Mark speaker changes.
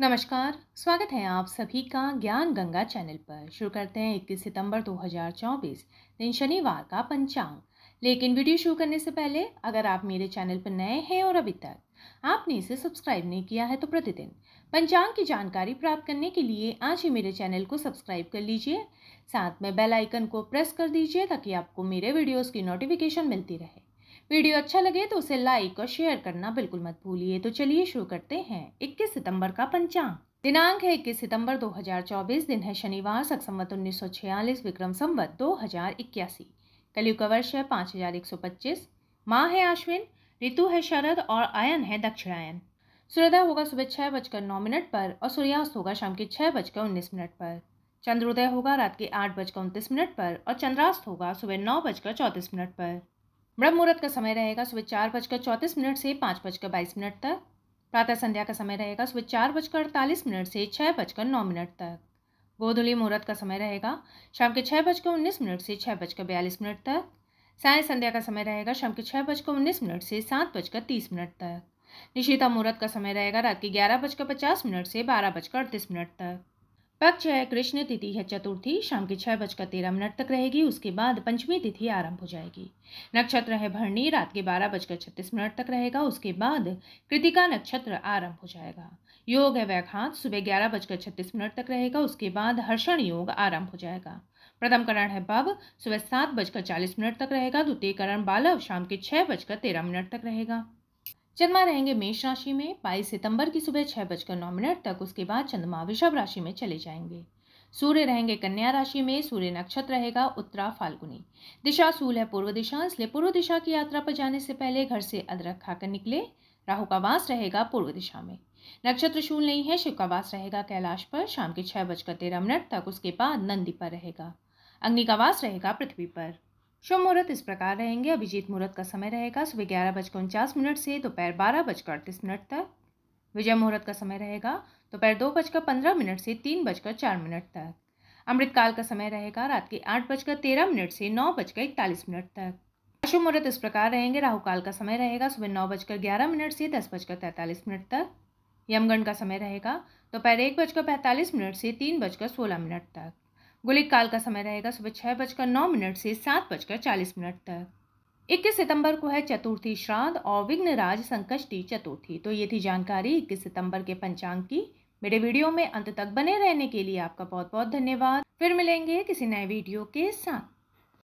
Speaker 1: नमस्कार स्वागत है आप सभी का ज्ञान गंगा चैनल पर शुरू करते हैं 21 सितंबर 2024 दिन शनिवार का पंचांग लेकिन वीडियो शुरू करने से पहले अगर आप मेरे चैनल पर नए हैं और अभी तक आपने इसे सब्सक्राइब नहीं किया है तो प्रतिदिन पंचांग की जानकारी प्राप्त करने के लिए आज ही मेरे चैनल को सब्सक्राइब कर लीजिए साथ में बेलाइकन को प्रेस कर दीजिए ताकि आपको मेरे वीडियोज़ की नोटिफिकेशन मिलती रहे वीडियो अच्छा लगे तो उसे लाइक और शेयर करना बिल्कुल मत भूलिए तो चलिए शुरू करते हैं 21 सितंबर का पंचांग दिनांक है इक्कीस सितंबर 2024 दिन है शनिवार सक संवत उन्नीस विक्रम संवत दो कलयुग का वर्ष है पाँच हजार एक सौ पच्चीस माँ है आश्विन ऋतु है शरद और आयन है दक्षिणायन सूर्योदय होगा सुबह छः बजकर नौ मिनट पर और सूर्यास्त होगा शाम के छः बजकर उन्नीस मिनट पर चंद्रोदय होगा रात के आठ बजकर उनतीस मिनट पर और चंद्रास्त होगा सुबह नौ बजकर चौंतीस मिनट पर ब्रह्म मुहूर्त का समय रहेगा सुबह चार बजकर चौंतीस मिनट से पाँच बजकर बाईस मिनट तक प्रातः संध्या का समय रहेगा सुबह चार बजकर अड़तालीस मिनट से छः बजकर नौ मिनट तक गोधुली मुहूर्त का समय रहेगा शाम के छः बजकर उन्नीस मिनट से छः बजकर बयालीस मिनट तक साय संध्या का समय रहेगा शाम के छः बजकर उन्नीस मिनट से सात बजकर तीस मिनट तक निशिता मुहूर्त का समय रहेगा रात के ग्यारह बजकर पचास मिनट से बारह बजकर अड़तीस मिनट तक पक्ष है कृष्ण तिथि है चतुर्थी शाम के छः बजकर तेरह मिनट तक रहेगी उसके बाद पंचमी तिथि आरंभ हो जाएगी नक्षत्र है भरणी रात के बारह बजकर छत्तीस मिनट तक रहेगा उसके बाद कृतिका नक्षत्र आरंभ हो जाएगा योग है व्याघात सुबह ग्यारह बजकर छत्तीस मिनट तक रहेगा उसके बाद हर्षण योग आरंभ हो जाएगा प्रथम करण है बब सुबह सात बजकर चालीस मिनट तक रहेगा द्वितीय करण बालव शाम के छः बजकर तेरह मिनट तक रहेगा चंद्रमा रहेंगे मेष राशि में 22 सितंबर की सुबह छह बजकर नौ मिनट तक उसके बाद चंद्रमा वृषभ राशि में चले जाएंगे सूर्य रहेंगे कन्या राशि में सूर्य नक्षत्र रहेगा उत्तरा फाल्गुनी दिशा सूल है पूर्व दिशा इसलिए पूर्व दिशा की यात्रा पर जाने से पहले घर से अदरक खाकर निकले राहु का वास रहेगा पूर्व दिशा में नक्षत्र शूल नहीं है शिव का वास रहेगा कैलाश पर शाम के छह बजकर तेरह मिनट तक उसके बाद नंदी पर रहेगा अग्नि का वास रहेगा पृथ्वी पर शुभ मुहूर्त इस प्रकार रहेंगे अभिजीत मुहूर्त का समय रहेगा सुबह ग्यारह बजकर उनचास मिनट से दोपहर बारह बजकर अड़तीस मिनट तक विजय मुहूर्त का समय रहेगा दोपहर दो बजकर पंद्रह मिनट से तीन बजकर चार मिनट तक अमृतकाल का समय रहेगा रात के आठ बजकर तेरह मिनट से नौ बजकर इकतालीस मिनट तक अशुभ मुहूर्त इस प्रकार रहेंगे राहुकाल का समय रहेगा सुबह नौ बजकर ग्यारह मिनट से दस बजकर तैंतालीस मिनट तक यमगण का समय रहेगा दोपहर एक बजकर पैंतालीस मिनट से तीन बजकर सोलह मिनट तक गुलिक काल का समय रहेगा सुबह छह बजकर नौ मिनट से सात बजकर चालीस मिनट तक इक्कीस सितंबर को है चतुर्थी श्राद्ध और विघ्न राज संकष्टी चतुर्थी तो ये थी जानकारी इक्कीस सितंबर के पंचांग की मेरे वीडियो में अंत तक बने रहने के लिए आपका बहुत बहुत धन्यवाद फिर मिलेंगे किसी नए वीडियो के साथ